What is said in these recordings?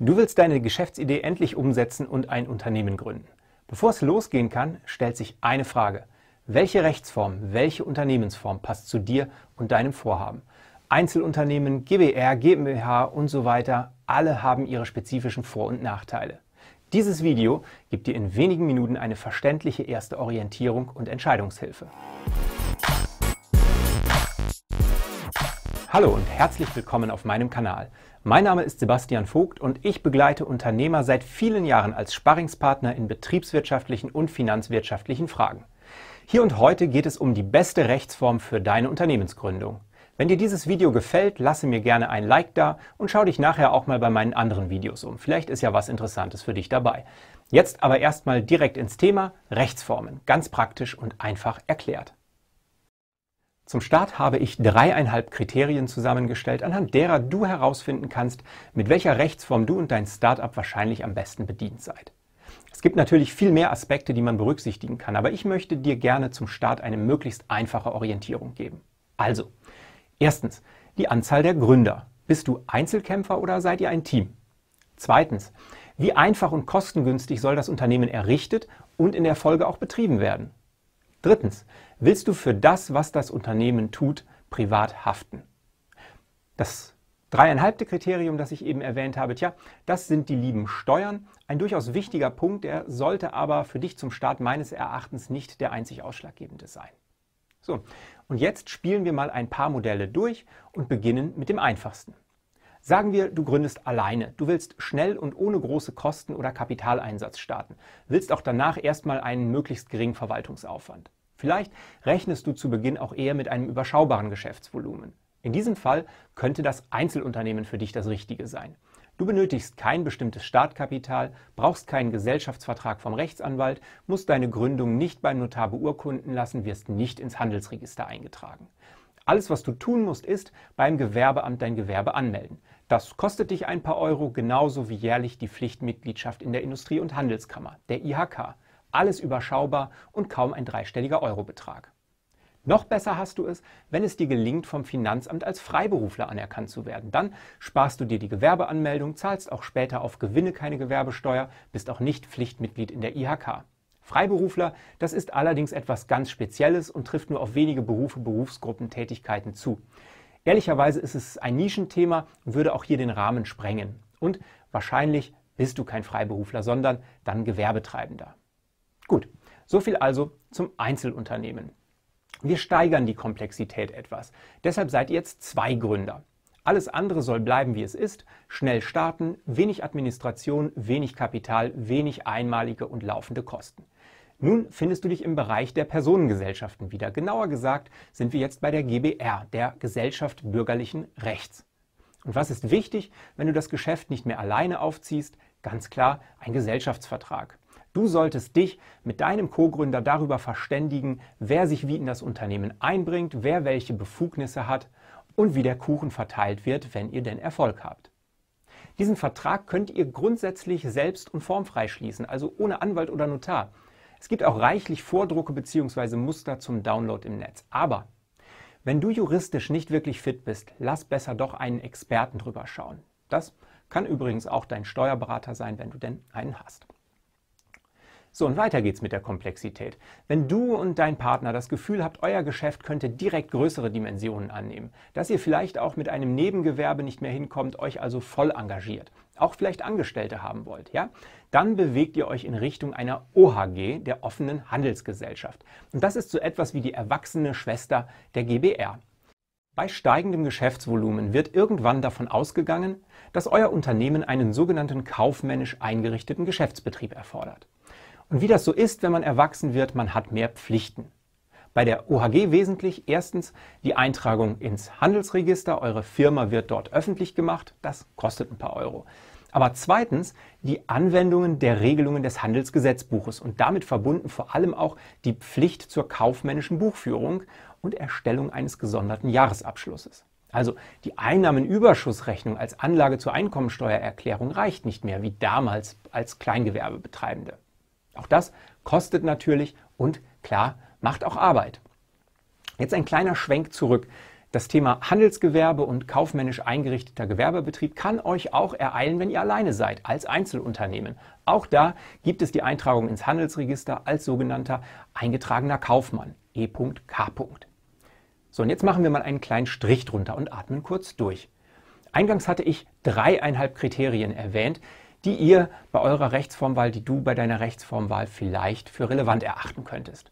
Du willst deine Geschäftsidee endlich umsetzen und ein Unternehmen gründen. Bevor es losgehen kann, stellt sich eine Frage. Welche Rechtsform, welche Unternehmensform passt zu dir und deinem Vorhaben? Einzelunternehmen, GBR, GmbH und so weiter, alle haben ihre spezifischen Vor- und Nachteile. Dieses Video gibt dir in wenigen Minuten eine verständliche erste Orientierung und Entscheidungshilfe. Hallo und herzlich willkommen auf meinem Kanal. Mein Name ist Sebastian Vogt und ich begleite Unternehmer seit vielen Jahren als Sparringspartner in betriebswirtschaftlichen und finanzwirtschaftlichen Fragen. Hier und heute geht es um die beste Rechtsform für deine Unternehmensgründung. Wenn dir dieses Video gefällt, lasse mir gerne ein Like da und schau dich nachher auch mal bei meinen anderen Videos um. Vielleicht ist ja was Interessantes für dich dabei. Jetzt aber erstmal direkt ins Thema Rechtsformen. Ganz praktisch und einfach erklärt. Zum Start habe ich dreieinhalb Kriterien zusammengestellt, anhand derer du herausfinden kannst, mit welcher Rechtsform du und dein Startup wahrscheinlich am besten bedient seid. Es gibt natürlich viel mehr Aspekte, die man berücksichtigen kann, aber ich möchte dir gerne zum Start eine möglichst einfache Orientierung geben. Also, erstens, die Anzahl der Gründer. Bist du Einzelkämpfer oder seid ihr ein Team? Zweitens, wie einfach und kostengünstig soll das Unternehmen errichtet und in der Folge auch betrieben werden? Drittens, willst du für das, was das Unternehmen tut, privat haften? Das dreieinhalbte Kriterium, das ich eben erwähnt habe, tja, das sind die lieben Steuern. Ein durchaus wichtiger Punkt, der sollte aber für dich zum Start meines Erachtens nicht der einzig ausschlaggebende sein. So, und jetzt spielen wir mal ein paar Modelle durch und beginnen mit dem einfachsten. Sagen wir, du gründest alleine. Du willst schnell und ohne große Kosten oder Kapitaleinsatz starten. Willst auch danach erstmal einen möglichst geringen Verwaltungsaufwand. Vielleicht rechnest du zu Beginn auch eher mit einem überschaubaren Geschäftsvolumen. In diesem Fall könnte das Einzelunternehmen für dich das Richtige sein. Du benötigst kein bestimmtes Startkapital, brauchst keinen Gesellschaftsvertrag vom Rechtsanwalt, musst deine Gründung nicht beim Notar beurkunden lassen, wirst nicht ins Handelsregister eingetragen. Alles, was du tun musst, ist beim Gewerbeamt dein Gewerbe anmelden. Das kostet dich ein paar Euro, genauso wie jährlich die Pflichtmitgliedschaft in der Industrie- und Handelskammer, der IHK alles überschaubar und kaum ein dreistelliger Eurobetrag. Noch besser hast du es, wenn es dir gelingt, vom Finanzamt als Freiberufler anerkannt zu werden. Dann sparst du dir die Gewerbeanmeldung, zahlst auch später auf Gewinne keine Gewerbesteuer, bist auch nicht Pflichtmitglied in der IHK. Freiberufler, das ist allerdings etwas ganz Spezielles und trifft nur auf wenige Berufe, Berufsgruppen, Tätigkeiten zu. Ehrlicherweise ist es ein Nischenthema und würde auch hier den Rahmen sprengen. Und wahrscheinlich bist du kein Freiberufler, sondern dann Gewerbetreibender. Gut, so viel also zum Einzelunternehmen. Wir steigern die Komplexität etwas. Deshalb seid ihr jetzt zwei Gründer. Alles andere soll bleiben, wie es ist. Schnell starten, wenig Administration, wenig Kapital, wenig einmalige und laufende Kosten. Nun findest du dich im Bereich der Personengesellschaften wieder. Genauer gesagt sind wir jetzt bei der GBR, der Gesellschaft bürgerlichen Rechts. Und was ist wichtig, wenn du das Geschäft nicht mehr alleine aufziehst? Ganz klar ein Gesellschaftsvertrag. Du solltest dich mit deinem Co-Gründer darüber verständigen, wer sich wie in das Unternehmen einbringt, wer welche Befugnisse hat und wie der Kuchen verteilt wird, wenn ihr denn Erfolg habt. Diesen Vertrag könnt ihr grundsätzlich selbst und formfrei schließen, also ohne Anwalt oder Notar. Es gibt auch reichlich Vordrucke bzw. Muster zum Download im Netz. Aber wenn du juristisch nicht wirklich fit bist, lass besser doch einen Experten drüber schauen. Das kann übrigens auch dein Steuerberater sein, wenn du denn einen hast. So, und weiter geht's mit der Komplexität. Wenn du und dein Partner das Gefühl habt, euer Geschäft könnte direkt größere Dimensionen annehmen, dass ihr vielleicht auch mit einem Nebengewerbe nicht mehr hinkommt, euch also voll engagiert, auch vielleicht Angestellte haben wollt, ja, dann bewegt ihr euch in Richtung einer OHG, der offenen Handelsgesellschaft. Und das ist so etwas wie die erwachsene Schwester der GBR. Bei steigendem Geschäftsvolumen wird irgendwann davon ausgegangen, dass euer Unternehmen einen sogenannten kaufmännisch eingerichteten Geschäftsbetrieb erfordert. Und wie das so ist, wenn man erwachsen wird, man hat mehr Pflichten. Bei der OHG wesentlich erstens die Eintragung ins Handelsregister, eure Firma wird dort öffentlich gemacht, das kostet ein paar Euro. Aber zweitens die Anwendungen der Regelungen des Handelsgesetzbuches und damit verbunden vor allem auch die Pflicht zur kaufmännischen Buchführung und Erstellung eines gesonderten Jahresabschlusses. Also die Einnahmenüberschussrechnung als Anlage zur Einkommensteuererklärung reicht nicht mehr wie damals als Kleingewerbebetreibende. Auch das kostet natürlich und klar macht auch Arbeit. Jetzt ein kleiner Schwenk zurück. Das Thema Handelsgewerbe und kaufmännisch eingerichteter Gewerbebetrieb kann euch auch ereilen, wenn ihr alleine seid, als Einzelunternehmen. Auch da gibt es die Eintragung ins Handelsregister als sogenannter eingetragener Kaufmann, E.K. So, und jetzt machen wir mal einen kleinen Strich drunter und atmen kurz durch. Eingangs hatte ich dreieinhalb Kriterien erwähnt, die ihr bei eurer Rechtsformwahl, die du bei deiner Rechtsformwahl vielleicht für relevant erachten könntest.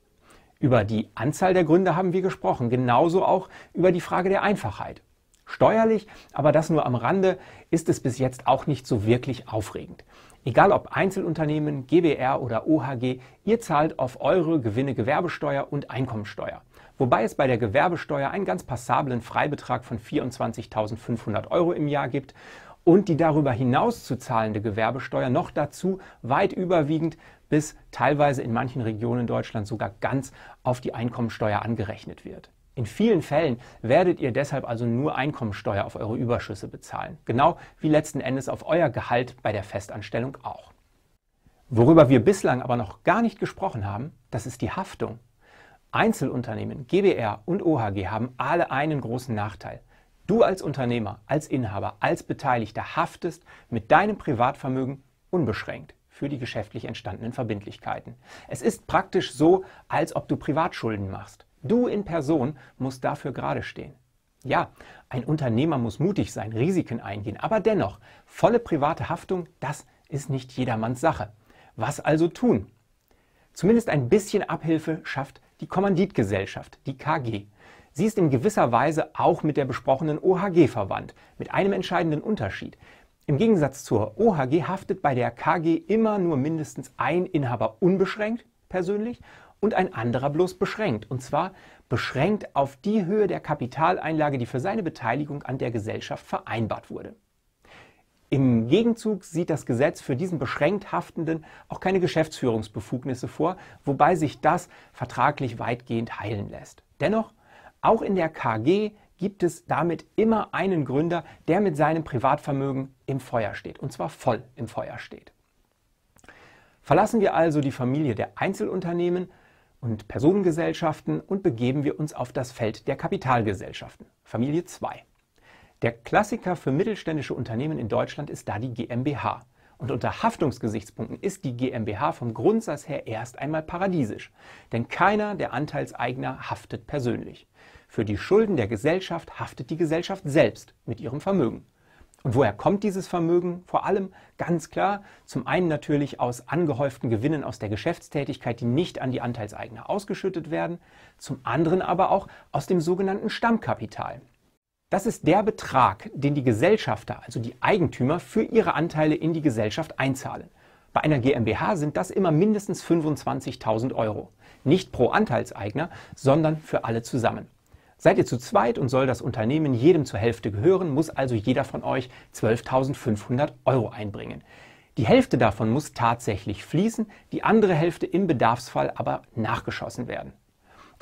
Über die Anzahl der Gründe haben wir gesprochen, genauso auch über die Frage der Einfachheit. Steuerlich, aber das nur am Rande, ist es bis jetzt auch nicht so wirklich aufregend. Egal ob Einzelunternehmen, GBR oder OHG, ihr zahlt auf eure Gewinne Gewerbesteuer und Einkommensteuer. Wobei es bei der Gewerbesteuer einen ganz passablen Freibetrag von 24.500 Euro im Jahr gibt und die darüber hinaus zu zahlende Gewerbesteuer noch dazu weit überwiegend bis teilweise in manchen Regionen Deutschlands sogar ganz auf die Einkommensteuer angerechnet wird. In vielen Fällen werdet ihr deshalb also nur Einkommensteuer auf eure Überschüsse bezahlen, genau wie letzten Endes auf euer Gehalt bei der Festanstellung auch. Worüber wir bislang aber noch gar nicht gesprochen haben, das ist die Haftung. Einzelunternehmen, GBR und OHG haben alle einen großen Nachteil. Du als Unternehmer, als Inhaber, als Beteiligter haftest mit deinem Privatvermögen unbeschränkt für die geschäftlich entstandenen Verbindlichkeiten. Es ist praktisch so, als ob du Privatschulden machst. Du in Person musst dafür gerade stehen. Ja, ein Unternehmer muss mutig sein, Risiken eingehen, aber dennoch, volle private Haftung, das ist nicht jedermanns Sache. Was also tun? Zumindest ein bisschen Abhilfe schafft die Kommanditgesellschaft, die KG. Sie ist in gewisser Weise auch mit der besprochenen OHG verwandt, mit einem entscheidenden Unterschied. Im Gegensatz zur OHG haftet bei der KG immer nur mindestens ein Inhaber unbeschränkt persönlich und ein anderer bloß beschränkt, und zwar beschränkt auf die Höhe der Kapitaleinlage, die für seine Beteiligung an der Gesellschaft vereinbart wurde. Im Gegenzug sieht das Gesetz für diesen beschränkt Haftenden auch keine Geschäftsführungsbefugnisse vor, wobei sich das vertraglich weitgehend heilen lässt. Dennoch auch in der KG gibt es damit immer einen Gründer, der mit seinem Privatvermögen im Feuer steht, und zwar voll im Feuer steht. Verlassen wir also die Familie der Einzelunternehmen und Personengesellschaften und begeben wir uns auf das Feld der Kapitalgesellschaften, Familie 2. Der Klassiker für mittelständische Unternehmen in Deutschland ist da die GmbH. Und unter Haftungsgesichtspunkten ist die GmbH vom Grundsatz her erst einmal paradiesisch, denn keiner der Anteilseigner haftet persönlich. Für die Schulden der Gesellschaft haftet die Gesellschaft selbst mit ihrem Vermögen. Und woher kommt dieses Vermögen? Vor allem ganz klar, zum einen natürlich aus angehäuften Gewinnen aus der Geschäftstätigkeit, die nicht an die Anteilseigner ausgeschüttet werden, zum anderen aber auch aus dem sogenannten Stammkapital. Das ist der Betrag, den die Gesellschafter, also die Eigentümer, für ihre Anteile in die Gesellschaft einzahlen. Bei einer GmbH sind das immer mindestens 25.000 Euro. Nicht pro Anteilseigner, sondern für alle zusammen. Seid ihr zu zweit und soll das Unternehmen jedem zur Hälfte gehören, muss also jeder von euch 12.500 Euro einbringen. Die Hälfte davon muss tatsächlich fließen, die andere Hälfte im Bedarfsfall aber nachgeschossen werden.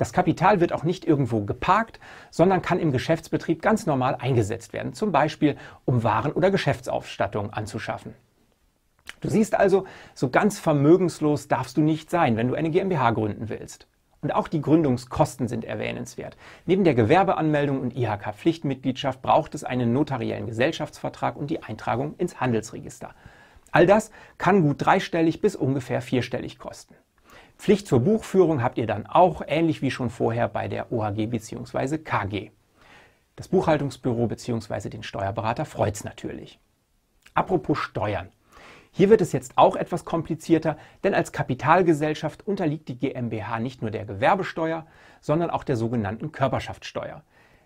Das Kapital wird auch nicht irgendwo geparkt, sondern kann im Geschäftsbetrieb ganz normal eingesetzt werden, zum Beispiel um Waren oder Geschäftsausstattung anzuschaffen. Du siehst also, so ganz vermögenslos darfst du nicht sein, wenn du eine GmbH gründen willst. Und auch die Gründungskosten sind erwähnenswert. Neben der Gewerbeanmeldung und IHK-Pflichtmitgliedschaft braucht es einen notariellen Gesellschaftsvertrag und die Eintragung ins Handelsregister. All das kann gut dreistellig bis ungefähr vierstellig kosten. Pflicht zur Buchführung habt ihr dann auch ähnlich wie schon vorher bei der OHG bzw. KG. Das Buchhaltungsbüro bzw. den Steuerberater freut's natürlich. Apropos Steuern. Hier wird es jetzt auch etwas komplizierter, denn als Kapitalgesellschaft unterliegt die GmbH nicht nur der Gewerbesteuer, sondern auch der sogenannten Körperschaftssteuer.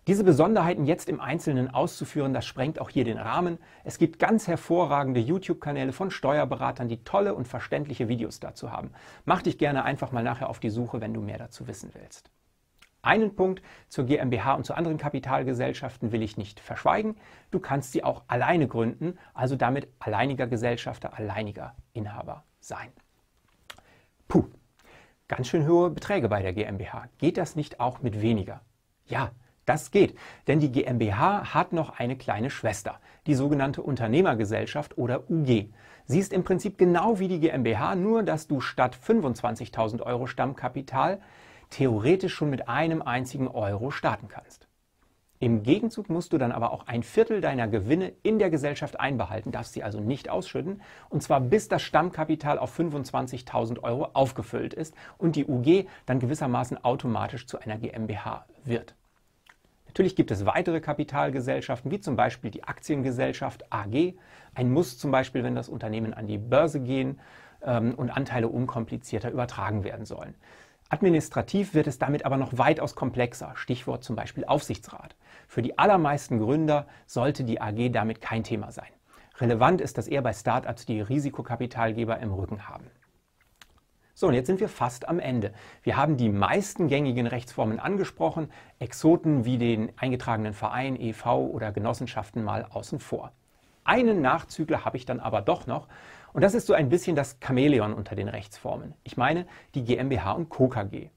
Diese Besonderheiten jetzt im Einzelnen auszuführen, das sprengt auch hier den Rahmen. Es gibt ganz hervorragende YouTube-Kanäle von Steuerberatern, die tolle und verständliche Videos dazu haben. Mach dich gerne einfach mal nachher auf die Suche, wenn du mehr dazu wissen willst. Einen Punkt zur GmbH und zu anderen Kapitalgesellschaften will ich nicht verschweigen. Du kannst sie auch alleine gründen, also damit alleiniger Gesellschafter, alleiniger Inhaber sein. Puh, ganz schön hohe Beträge bei der GmbH. Geht das nicht auch mit weniger? Ja, das geht, denn die GmbH hat noch eine kleine Schwester, die sogenannte Unternehmergesellschaft oder UG. Sie ist im Prinzip genau wie die GmbH, nur dass du statt 25.000 Euro Stammkapital theoretisch schon mit einem einzigen Euro starten kannst. Im Gegenzug musst du dann aber auch ein Viertel deiner Gewinne in der Gesellschaft einbehalten, darfst sie also nicht ausschütten, und zwar bis das Stammkapital auf 25.000 Euro aufgefüllt ist und die UG dann gewissermaßen automatisch zu einer GmbH wird. Natürlich gibt es weitere Kapitalgesellschaften, wie zum Beispiel die Aktiengesellschaft AG. Ein Muss zum Beispiel, wenn das Unternehmen an die Börse gehen ähm, und Anteile unkomplizierter übertragen werden sollen. Administrativ wird es damit aber noch weitaus komplexer, Stichwort zum Beispiel Aufsichtsrat. Für die allermeisten Gründer sollte die AG damit kein Thema sein. Relevant ist, dass eher bei Startups die Risikokapitalgeber im Rücken haben. So, und jetzt sind wir fast am Ende. Wir haben die meisten gängigen Rechtsformen angesprochen, Exoten wie den eingetragenen Verein, EV oder Genossenschaften mal außen vor. Einen Nachzügler habe ich dann aber doch noch und das ist so ein bisschen das Chamäleon unter den Rechtsformen. Ich meine die GmbH und Co. KG.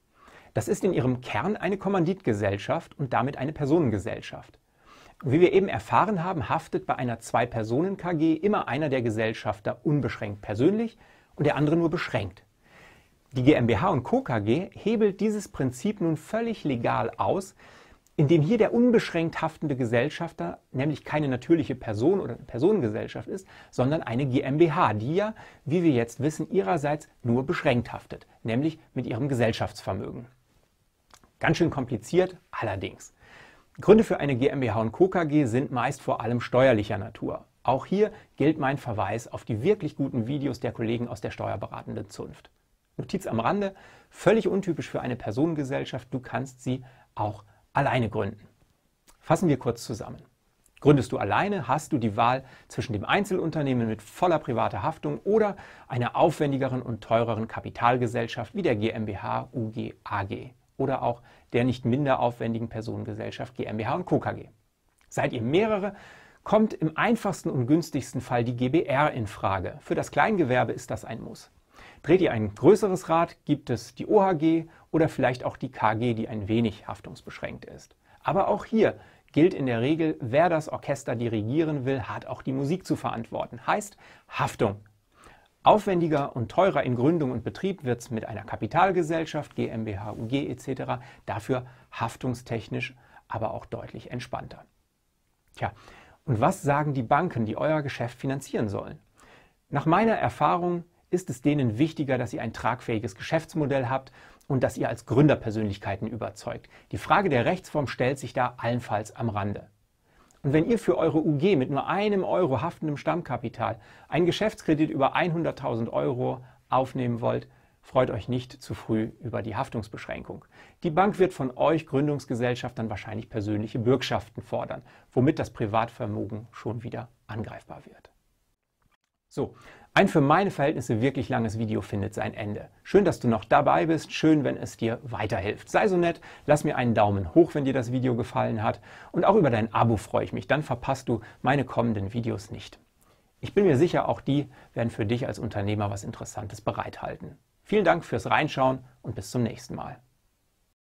Das ist in ihrem Kern eine Kommanditgesellschaft und damit eine Personengesellschaft. Wie wir eben erfahren haben, haftet bei einer Zwei-Personen-KG immer einer der Gesellschafter unbeschränkt persönlich und der andere nur beschränkt. Die GmbH und Co. KG hebelt dieses Prinzip nun völlig legal aus, indem hier der unbeschränkt haftende Gesellschafter nämlich keine natürliche Person oder Personengesellschaft ist, sondern eine GmbH, die ja, wie wir jetzt wissen, ihrerseits nur beschränkt haftet, nämlich mit ihrem Gesellschaftsvermögen. Ganz schön kompliziert allerdings. Gründe für eine GmbH und Co. KG sind meist vor allem steuerlicher Natur. Auch hier gilt mein Verweis auf die wirklich guten Videos der Kollegen aus der steuerberatenden Zunft. Notiz am Rande, völlig untypisch für eine Personengesellschaft, du kannst sie auch alleine gründen. Fassen wir kurz zusammen. Gründest du alleine, hast du die Wahl zwischen dem Einzelunternehmen mit voller privater Haftung oder einer aufwendigeren und teureren Kapitalgesellschaft wie der GmbH, UG, AG oder auch der nicht minder aufwendigen Personengesellschaft GmbH und Co. KG. Seid ihr mehrere, kommt im einfachsten und günstigsten Fall die GBR in Frage. Für das Kleingewerbe ist das ein Muss. Dreht ihr ein größeres Rad, gibt es die OHG oder vielleicht auch die KG, die ein wenig haftungsbeschränkt ist. Aber auch hier gilt in der Regel, wer das Orchester dirigieren will, hat auch die Musik zu verantworten. Heißt Haftung. Aufwendiger und teurer in Gründung und Betrieb wird es mit einer Kapitalgesellschaft, GmbH, UG etc. dafür haftungstechnisch aber auch deutlich entspannter. Tja, und was sagen die Banken, die euer Geschäft finanzieren sollen? Nach meiner Erfahrung ist es denen wichtiger, dass ihr ein tragfähiges Geschäftsmodell habt und dass ihr als Gründerpersönlichkeiten überzeugt. Die Frage der Rechtsform stellt sich da allenfalls am Rande. Und wenn ihr für eure UG mit nur einem Euro haftendem Stammkapital einen Geschäftskredit über 100.000 Euro aufnehmen wollt, freut euch nicht zu früh über die Haftungsbeschränkung. Die Bank wird von euch Gründungsgesellschaftern wahrscheinlich persönliche Bürgschaften fordern, womit das Privatvermögen schon wieder angreifbar wird. So, ein für meine Verhältnisse wirklich langes Video findet sein Ende. Schön, dass du noch dabei bist, schön, wenn es dir weiterhilft. Sei so nett, lass mir einen Daumen hoch, wenn dir das Video gefallen hat und auch über dein Abo freue ich mich, dann verpasst du meine kommenden Videos nicht. Ich bin mir sicher, auch die werden für dich als Unternehmer was Interessantes bereithalten. Vielen Dank fürs Reinschauen und bis zum nächsten Mal.